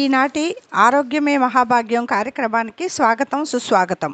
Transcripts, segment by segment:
ఈనాటి ఆరోగ్యమే మహాభాగ్యం కార్యక్రమానికి స్వాగతం సుస్వాగతం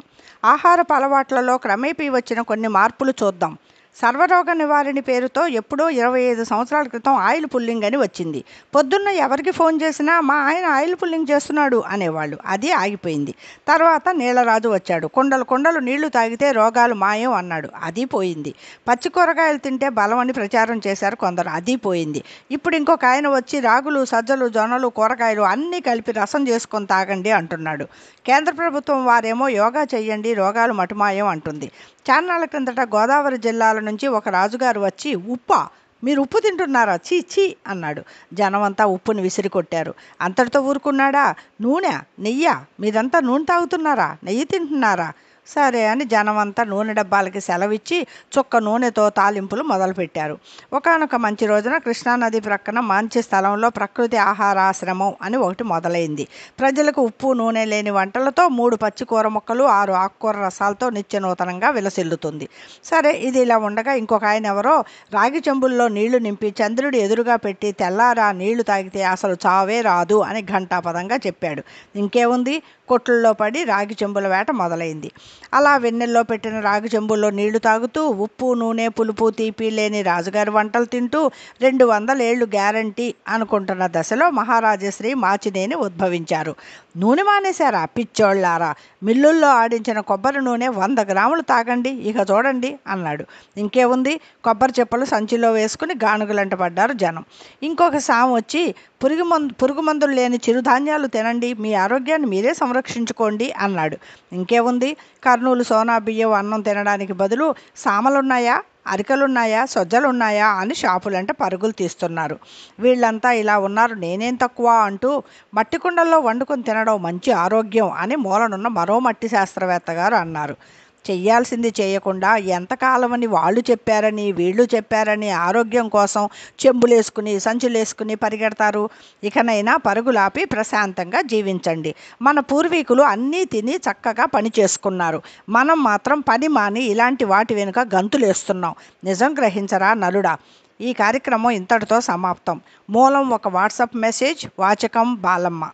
ఆహారపు అలవాట్లలో క్రమేపీ వచ్చిన కొన్ని మార్పులు చూద్దాం సర్వరోగ నివారణి పేరుతో ఎప్పుడో ఇరవై ఐదు సంవత్సరాల క్రితం ఆయిల్ పుల్లింగ్ అని వచ్చింది పొద్దున్న ఎవరికి ఫోన్ చేసినా మా ఆయన ఆయిల్ పుల్లింగ్ చేస్తున్నాడు అనేవాళ్ళు అది ఆగిపోయింది తర్వాత నీలరాజు వచ్చాడు కొండలు కొండలు నీళ్లు తాగితే రోగాలు మాయం అన్నాడు అది పోయింది పచ్చి కూరగాయలు తింటే బలం అని ప్రచారం చేశారు కొందరు అది పోయింది ఇప్పుడు ఇంకొక ఆయన వచ్చి రాగులు సజ్జలు జొన్నలు కూరగాయలు అన్నీ కలిపి రసం చేసుకొని తాగండి అంటున్నాడు కేంద్ర ప్రభుత్వం వారేమో యోగా చేయండి రోగాలు మటుమాయం అంటుంది చాన్నాళ్ళ క్రిందట గోదావరి జిల్లాలను నుంచి ఒక రాజుగారు వచ్చి ఉప్పా మీరు ఉప్పు తింటున్నారా చీ చీ అన్నాడు జనమంతా ఉప్పుని విసిరి కొట్టారు అంతటితో ఊరుకున్నాడా నూనె నెయ్య మీదంతా నూనె తాగుతున్నారా నెయ్యి తింటున్నారా సరే అని జనమంతా నూనె డబ్బాలకి సెలవిచ్చి చుక్క నూనెతో తాలింపులు మొదలుపెట్టారు ఒకనొక మంచి రోజున కృష్ణానది ప్రక్కన మంచి స్థలంలో ప్రకృతి ఆహారాశ్రమం అని ఒకటి మొదలైంది ప్రజలకు ఉప్పు నూనె లేని వంటలతో మూడు పచ్చి కూర ముక్కలు ఆరు ఆకుకూర రసాలతో నిత్య నూతనంగా విలసిల్లుతుంది సరే ఇది ఇలా ఉండగా ఇంకొక ఆయన ఎవరో రాగి చెంబుల్లో నీళ్లు నింపి చంద్రుడు ఎదురుగా పెట్టి తెల్లారా నీళ్లు తాగితే అసలు చావే రాదు అని ఘంటాపదంగా చెప్పాడు ఇంకేముంది కొట్లలో పడి రాగి చెంబుల వేట మొదలైంది అలా వెన్నెల్లో పెట్టిన రాగి జంబుల్లో నీళ్లు తాగుతూ ఉప్పు నూనె పులుపు తీపి లేని రాజుగారి వంటలు తింటూ రెండు వందలేళ్లు గ్యారంటీ అనుకుంటున్న దశలో మహారాజశ్రీ మాచినేని ఉద్భవించారు నూనె మానేశారా పిచ్చోళ్ళారా మిల్లుల్లో ఆడించిన కొబ్బరి నూనె వంద గ్రాములు తాగండి ఇక చూడండి అన్నాడు ఇంకేముంది కొబ్బరి చెప్పలు సంచిలో వేసుకుని గానుగులంట పడ్డారు జనం ఇంకొక సాము వచ్చి పురుగు మందు పురుగు మందులు లేని చిరుధాన్యాలు తినండి మీ ఆరోగ్యాన్ని మీరే సంరక్షించుకోండి అన్నాడు ఇంకేముంది కర్నూలు సోనా బియ్యం అన్నం తినడానికి బదులు సామలున్నాయా అరికలున్నాయా సొజ్జలున్నాయా అని షాపులంట పరుగులు తీస్తున్నారు వీళ్ళంతా ఇలా ఉన్నారు నేనేం తక్కువ అంటూ మట్టి కుండల్లో వండుకొని తినడం మంచి ఆరోగ్యం అని మూలనున్న మరో మట్టి శాస్త్రవేత్త గారు అన్నారు చెయ్యాల్సింది చేయకుండా ఎంతకాలమని వాళ్ళు చెప్పారని వీళ్ళు చెప్పారని ఆరోగ్యం కోసం చెంబులేసుకుని సంచులేసుకుని పరిగెడతారు ఇకనైనా పరుగులాపి ప్రశాంతంగా జీవించండి మన పూర్వీకులు అన్నీ తిని చక్కగా పని చేసుకున్నారు మనం మాత్రం పని మాని ఇలాంటి వాటి వెనుక గంతులేస్తున్నాం నిజం గ్రహించరా నలుడా ఈ కార్యక్రమం ఇంతటితో సమాప్తం మూలం ఒక వాట్సాప్ మెసేజ్ వాచకం బాలమ్మ